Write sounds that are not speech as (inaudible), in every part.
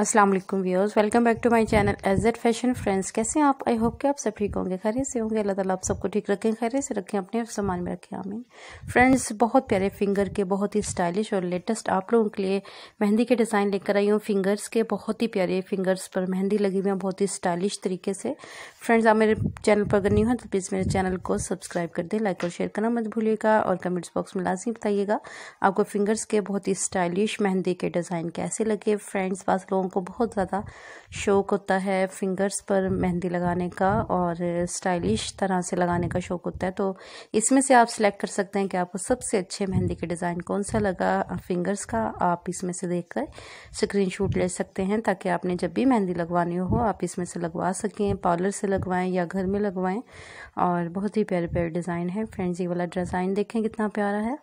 अस्सलाम वालेकुम viewers welcome back to my channel edge fashion friends कैसे हैं आप आई होप कि आप सब ठीक होंगे खैर से होंगे अल्लाह ताला आप सबको ठीक रखें खैर से रखें अपने सामान में रखें आमीन फ्रेंड्स बहुत प्यारे फिंगर के बहुत ही स्टाइलिश और लेटेस्ट आप लोगों के लिए मेहंदी के डिज़ाइन लेकर आई हूँ फिंगर्स के बहुत ही प्यारे फिंगर्स पर मेहंदी लगी हुई है बहुत ही स्टाइलिश तरीके से फ्रेंड्स आप मेरे चैनल पर अगर नहीं हो तो प्लीज़ मेरे चैनल को सब्सक्राइब कर दें लाइक और शेयर करना मत भूलिएगा और कमेंट्स बॉक्स में लाजमी बताइएगा आपको फिंगर्स के बहुत ही स्टाइलिश मेहंदी के डिज़ाइन कैसे लगे फ्रेंड्स पास लोग लोगों को बहुत ज़्यादा शौक़ होता है फिंगर्स पर मेहंदी लगाने का और स्टाइलिश तरह से लगाने का शौक़ होता है तो इसमें से आप सिलेक्ट कर सकते हैं कि आपको सबसे अच्छे मेहंदी के डिज़ाइन कौन सा लगा फिंगर्स का आप इसमें से देख कर स्क्रीन ले सकते हैं ताकि आपने जब भी मेहंदी लगवानी हो आप इसमें से लगवा सकें पार्लर से लगवाएं या घर में लगवाएं और बहुत ही प्यारे प्यारे डिज़ाइन है फ्रेंड्स ये वाला डिज़ाइन देखें कितना प्यारा है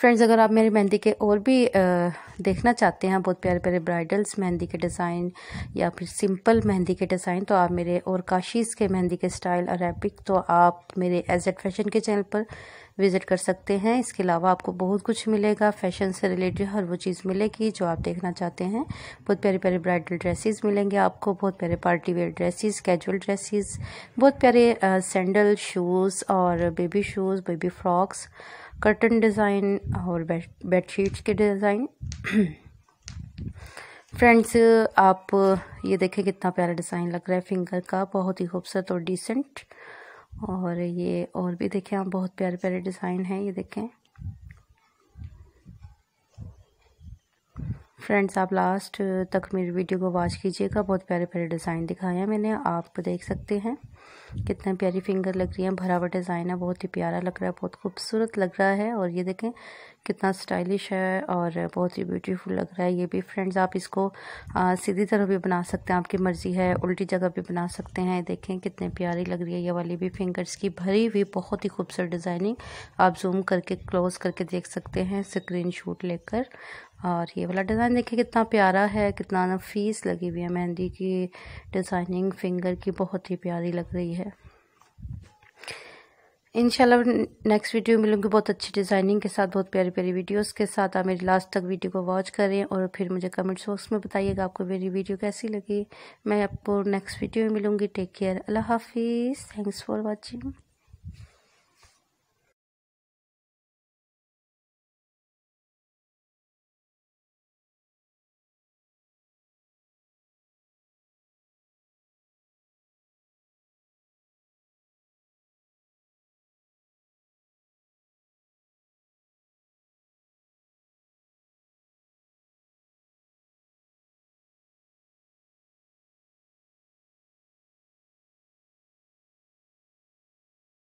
फ्रेंड्स अगर आप मेरी मेहंदी के और भी देखना चाहते हैं बहुत प्यारे प्यारे ब्राइडल्स मेहंदी के डिज़ाइन या फिर सिंपल मेहंदी के डिज़ाइन तो आप मेरे और काशीज़ के मेहंदी के स्टाइल अरेबिक तो आप मेरे एज एड फैशन के चैनल पर विज़िट कर सकते हैं इसके अलावा आपको बहुत कुछ मिलेगा फैशन से रिलेटेड हर वो चीज़ मिलेगी जो आप देखना चाहते हैं बहुत प्यारे प्यारे ब्राइडल ड्रेसेस मिलेंगे आपको बहुत प्यारे party wear dresses casual dresses बहुत प्यारे सैंडल शूज़ और baby shoes baby frocks curtain design और बेडशीट्स के डिज़ाइन (clears throat) फ्रेंड्स आप ये देखें कितना प्यारा डिज़ाइन लग रहा है फिंगर का बहुत ही खूबसूरत और डिसेंट और ये और भी देखें आप बहुत प्यारे प्यारे डिज़ाइन हैं ये देखें फ्रेंड्स आप लास्ट तक मेरी वीडियो को वॉच कीजिएगा बहुत प्यारे प्यारे डिज़ाइन दिखाए हैं मैंने आप देख सकते हैं कितना प्यारी फिंगर लग रही है भरा हुआ डिज़ाइन है बहुत ही प्यारा लग रहा है बहुत खूबसूरत लग रहा है और ये देखें कितना स्टाइलिश है और बहुत ही ब्यूटीफुल लग रहा है ये भी फ्रेंड्स आप इसको आ, सीधी तरह भी बना सकते हैं आपकी मर्ज़ी है उल्टी जगह भी बना सकते हैं देखें कितने प्यारी लग रही है ये वाली भी फिंगर्स की भरी हुई बहुत ही खूबसूरत डिज़ाइनिंग आप जूम करके क्लोज़ करके देख सकते हैं स्क्रीन शूट लेकर और ये वाला डिज़ाइन देखिए कितना प्यारा है कितना फीस लगी हुई है मेहंदी की डिज़ाइनिंग फिंगर की बहुत ही प्यारी लग रही है इंशाल्लाह नेक्स्ट वीडियो में मिलूंगी बहुत अच्छी डिज़ाइनिंग के साथ बहुत प्यारी प्यारी वीडियोस के साथ आप मेरी लास्ट तक वीडियो को वॉच करें और फिर मुझे कमेंट्स बॉक्स में बताइएगा आपको मेरी वीडियो कैसी लगी मैं आपको नेक्स्ट वीडियो में मिलूंगी टेक केयर अल्लाह हाफिज़ थैंक्स फॉर वॉचिंग